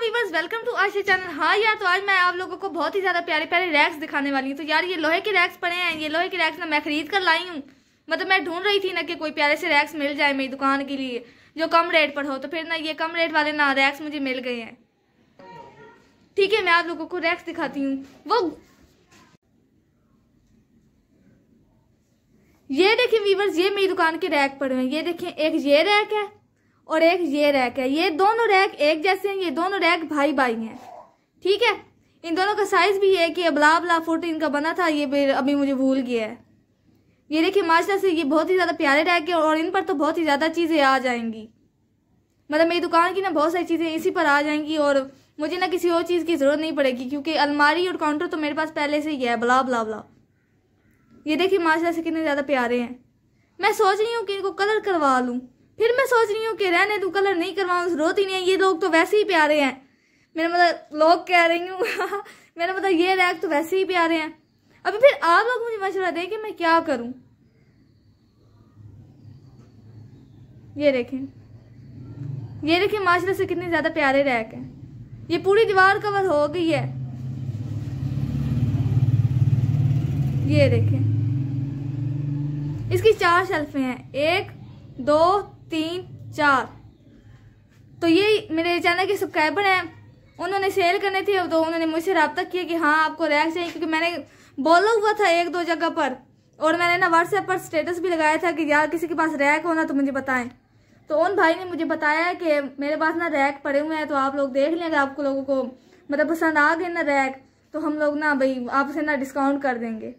viewers welcome to Ashi channel हाँ यार तो आज मैं आप लोगों को बहुत ही ज़्यादा प्यारे प्यारे रैक्स दिखाने वाली हूँ तो यार ये लोहे के रैक्स पड़े हैं ये लोहे के रैक्स ना मैं खरीद कर लाई हूँ मतलब मैं ढूंढ रही थी ना कि कोई प्यारे से रैक्स मिल जाए मेरी दुकान के लिए जो कम रेट पर हो तो फिर ना ये कम रेट वाले ना रैक्स मुझे मिल गए हैं ठीक है मैं आप लोगों को रैक्स दिखाती हूँ वो ये देखें वीवर्स ये मेरी दुकान के रैक पड़े हैं ये देखें एक ये रैक है और एक ये रैक है ये दोनों रैक एक जैसे हैं ये दोनों रैक भाई भाई हैं ठीक है इन दोनों का साइज भी है कि अबला अबला फुट इनका बना था ये अभी मुझे भूल गया है ये देखिए माशाल्लाह से ये बहुत ही ज़्यादा प्यारे रैक है और इन पर तो बहुत ही ज़्यादा चीज़ें आ जाएंगी मतलब मेरी दुकान की ना बहुत सारी चीज़ें इसी पर आ जाएंगी और मुझे ना किसी और चीज़ की ज़रूरत नहीं पड़ेगी क्योंकि अलमारी और काउंटर तो मेरे पास पहले से ही है बला बला बला ये देखिए माशाल्लाह से कितने ज़्यादा प्यारे हैं मैं सोच रही हूँ कि इनको कलर करवा लूँ फिर मैं सोच रही हूँ कि रहने तू कलर नहीं करवाऊँ जरूरत ही नहीं है ये लोग तो वैसे ही प्यारे हैं मेरा मतलब लोग कह रही हूँ मेरा मतलब ये रैक तो वैसे ही प्यारे हैं अभी फिर आप लोग मुझे मशवरा दें कि मैं क्या करूँ ये देखें ये देखें माशरे से कितने ज़्यादा प्यारे रैक हैं ये पूरी दीवार कवर हो गई है ये देखें इसकी चार शेल्फें हैं एक दो तीन चार तो ये मेरे चैनल के सब्सक्राइबर हैं उन्होंने सेल करने थे तो उन्होंने मुझसे रबता किया कि हाँ आपको रैक चाहिए क्योंकि मैंने बोला हुआ था एक दो जगह पर और मैंने ना व्हाट्सएप पर स्टेटस भी लगाया था कि यार किसी के पास रैक होना तो मुझे बताएं तो उन भाई ने मुझे बताया कि मेरे पास ना रैक पड़े हुए हैं तो आप लोग देख लें अगर आपको लोगों को मतलब पसंद आ गए ना रैक तो हम लोग ना भाई आपसे ना डिस्काउंट कर देंगे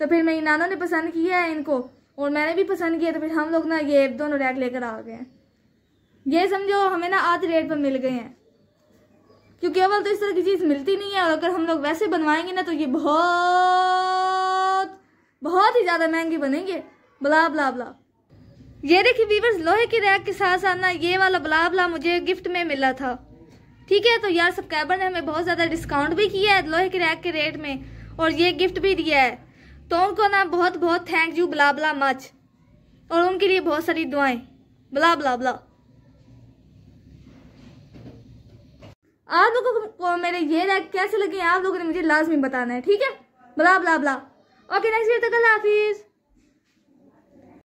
तो फिर मेरी नानों ने पसंद किया है इनको और मैंने भी पसंद किया तो फिर हम लोग ना ये दोनों रैक लेकर आ गए ये समझो हमें ना आधे रेट पर मिल गए हैं क्योंकि अवल तो इस तरह की चीज़ मिलती नहीं है और अगर हम लोग वैसे बनवाएंगे ना तो ये बहुत बहुत ही ज़्यादा महंगे बनेंगे बला बला बला ये देखिए वीवर्स लोहे की रैक के साथ साथ ना ये वाला बला बला मुझे गिफ्ट में मिला था ठीक है तो यार सब्सक्राइबर ने हमें बहुत ज़्यादा डिस्काउंट भी किया है लोहे के रैक के रेट में और ये गिफ्ट भी दिया है तो उनको ना बहुत बहुत थैंक यू बला बला मच और उनके लिए बहुत सारी दुआएं बला बला बला आप लोगों को मेरे ये लाइक कैसे लगे आप लोगों ने मुझे लाजमी बताना है ठीक है बला बला बला ओके नेक्स्ट वीडियो तक अल्लाह हाफिज़